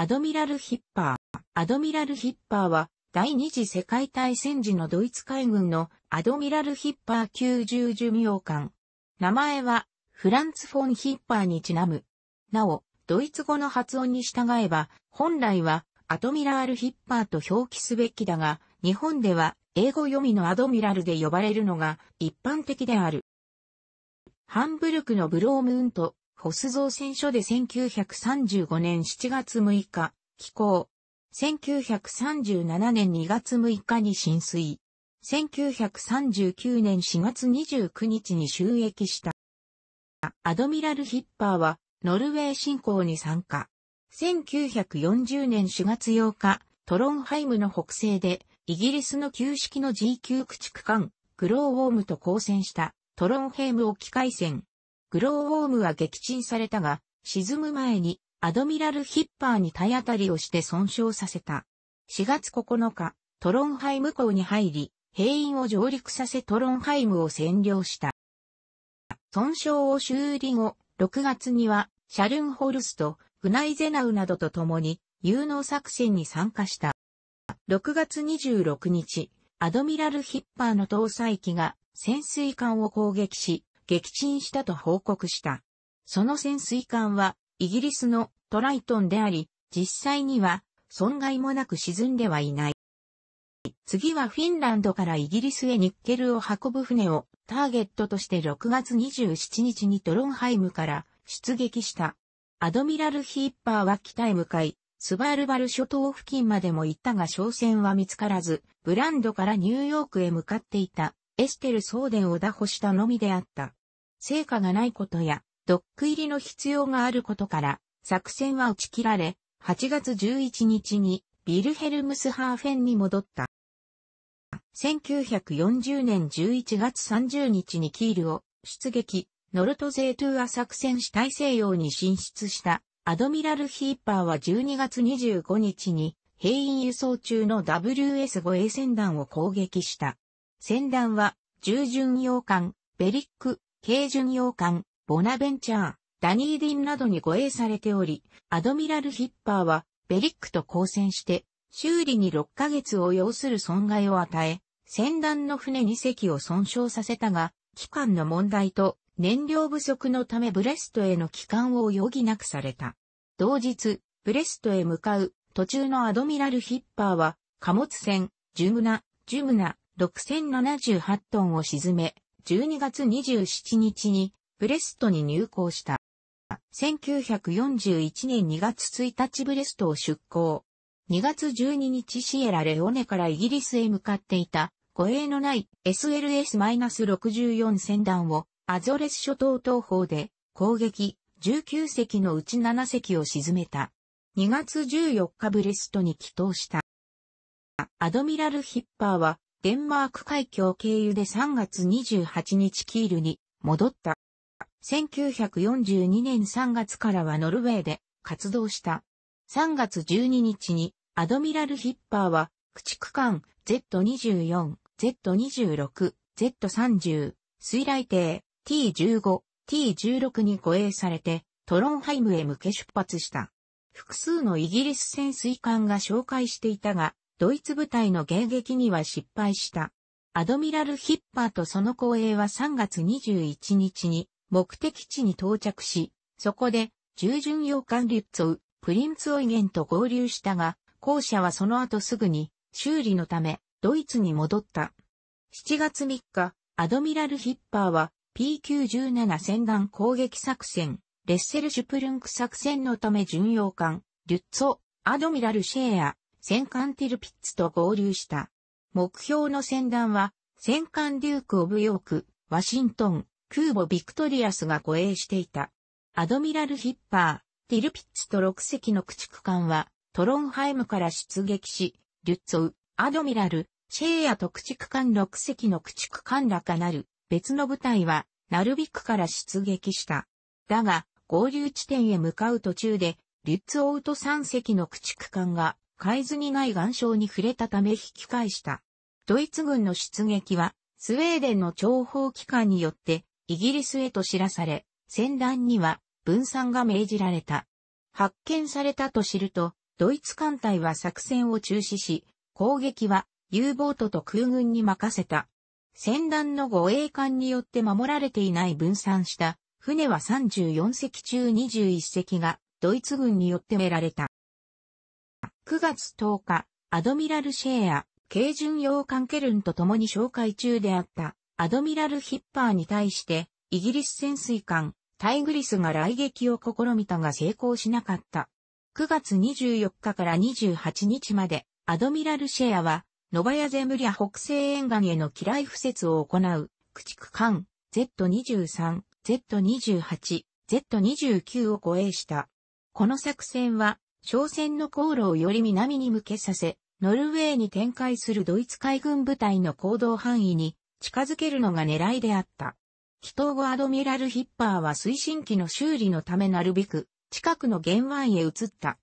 アドミラル・ヒッパー。アドミラル・ヒッパーは、第二次世界大戦時のドイツ海軍のアドミラル・ヒッパー9十寿命艦。名前は、フランツ・フォン・ヒッパーにちなむ。なお、ドイツ語の発音に従えば、本来は、アドミラール・ヒッパーと表記すべきだが、日本では、英語読みのアドミラルで呼ばれるのが一般的である。ハンブルクのブロームウントホス造船所で1935年7月6日、寄港。1937年2月6日に浸水。1939年4月29日に収益した。アドミラル・ヒッパーは、ノルウェー侵攻に参加。1940年4月8日、トロンハイムの北西で、イギリスの旧式の G 級駆逐艦、グローウォームと交戦した、トロンヘイム沖海戦。グローウォームは撃沈されたが、沈む前にアドミラルヒッパーに体当たりをして損傷させた。4月9日、トロンハイム港に入り、兵員を上陸させトロンハイムを占領した。損傷を修理後、6月には、シャルンホルスト、フナイゼナウなどと共に、有能作戦に参加した。6月26日、アドミラルヒッパーの搭載機が潜水艦を攻撃し、撃沈したと報告した。その潜水艦はイギリスのトライトンであり、実際には損害もなく沈んではいない。次はフィンランドからイギリスへニッケルを運ぶ船をターゲットとして6月27日にトロンハイムから出撃した。アドミラルヒーパーは北へ向かい、スバルバル諸島付近までも行ったが商船は見つからず、ブランドからニューヨークへ向かっていたエステル・ソーデンを打破したのみであった。成果がないことや、ドック入りの必要があることから、作戦は打ち切られ、8月11日にビルヘルムスハーフェンに戻った。1940年11月30日にキールを出撃、ノルトゼートゥア作戦し大西洋に進出したアドミラルヒーパーは12月25日に兵員輸送中の WS5A 船団を攻撃した。船団は従巡洋艦ベリック軽巡洋艦、ボナベンチャー、ダニーディンなどに護衛されており、アドミラル・ヒッパーは、ベリックと交戦して、修理に6ヶ月を要する損害を与え、船団の船2隻を損傷させたが、機関の問題と燃料不足のためブレストへの帰還を余儀なくされた。同日、ブレストへ向かう途中のアドミラル・ヒッパーは、貨物船、ジュムナ、ジュムナ、6078トンを沈め、12月27日にブレストに入港した。1941年2月1日ブレストを出港。2月12日シエラレオネからイギリスへ向かっていた護衛のない SLS-64 船団をアゾレス諸島東方で攻撃19隻のうち7隻を沈めた。2月14日ブレストに帰島した。アドミラル・ヒッパーはデンマーク海峡経由で3月28日キールに戻った。1942年3月からはノルウェーで活動した。3月12日にアドミラルヒッパーは駆逐艦 Z24、Z26、Z30、水雷艇 T15、T16 に護衛されてトロンハイムへ向け出発した。複数のイギリス潜水艦が紹介していたが、ドイツ部隊の迎撃には失敗した。アドミラル・ヒッパーとその後衛は3月21日に目的地に到着し、そこで従順洋艦リュッツォウ、プリンツオイゲンと合流したが、後者はその後すぐに修理のためドイツに戻った。7月3日、アドミラル・ヒッパーは P97 戦艦攻撃作戦、レッセル・シュプルンク作戦のため巡洋艦、リュッツォ、アドミラル・シェーア、戦艦ティルピッツと合流した。目標の戦団は、戦艦デューク・オブ・ヨーク、ワシントン、空母ビクトリアスが護衛していた。アドミラル・ヒッパー、ティルピッツと6隻の駆逐艦は、トロンハイムから出撃し、リュッツォウ、アドミラル、シェーアと駆逐艦6隻の駆逐艦らかなる、別の部隊は、ナルビックから出撃した。だが、合流地点へ向かう途中で、リュッツオウと3隻の駆逐艦が海図にない岩礁に触れたため引き返した。ドイツ軍の出撃は、スウェーデンの諜報機関によって、イギリスへと知らされ、戦団には分散が命じられた。発見されたと知ると、ドイツ艦隊は作戦を中止し、攻撃は U ボートと空軍に任せた。戦団の護衛艦によって守られていない分散した船は34隻中21隻がドイツ軍によって得られた。9月10日、アドミラルシェア、軽巡洋艦ケルンと共に紹介中であったアドミラルヒッパーに対して、イギリス潜水艦、タイグリスが来撃を試みたが成功しなかった。9月24日から28日まで、アドミラルシェアは、ノバヤゼムリア北西沿岸への機雷敷設を行う、駆逐艦、Z23、Z28、Z29 を護衛した。この作戦は、商船の航路をより南に向けさせ、ノルウェーに展開するドイツ海軍部隊の行動範囲に近づけるのが狙いであった。ヒト後アドミラル・ヒッパーは推進機の修理のためなるべく、近くの現湾へ移った。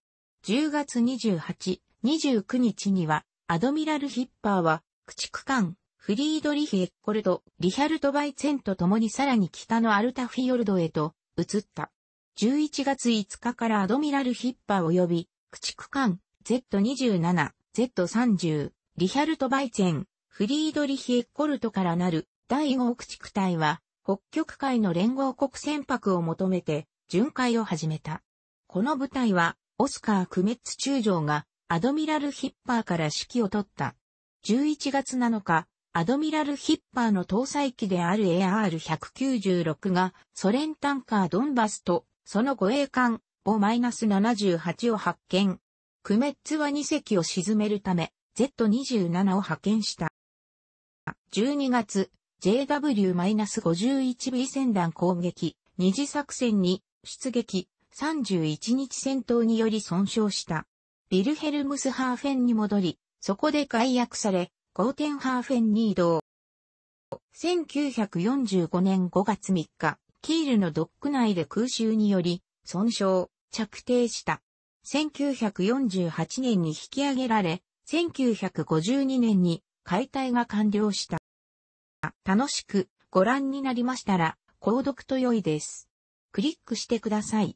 10月28、29日には、アドミラル・ヒッパーは、駆逐艦、フリードリヒ・エッコルト、リヒャルト・バイツェンと共にさらに北のアルタフィヨルドへと移った。11月5日からアドミラルヒッパー及び、駆逐艦 Z27、Z30、リヒャルト・バイツェン、フリードリヒ・エッコルトからなる第5駆逐隊は、北極海の連合国船舶を求めて、巡回を始めた。この部隊は、オスカー・クメッツ中将が、アドミラル・ヒッパーから指揮を取った。11月7日、アドミラル・ヒッパーの搭載機である AR-196 が、ソ連タンカードンバスとその護衛艦、ボ -78 を発見。クメッツは2隻を沈めるため、Z27 を派遣した。12月、JW-51B 戦団攻撃、二次作戦に、出撃、31日戦闘により損傷した。ビルヘルムスハーフェンに戻り、そこで解約され、ゴーテンハーフェンに移動。1945年5月3日、キールのドック内で空襲により、損傷、着底した。1948年に引き上げられ、1952年に解体が完了した。楽しくご覧になりましたら、購読と良いです。クリックしてください。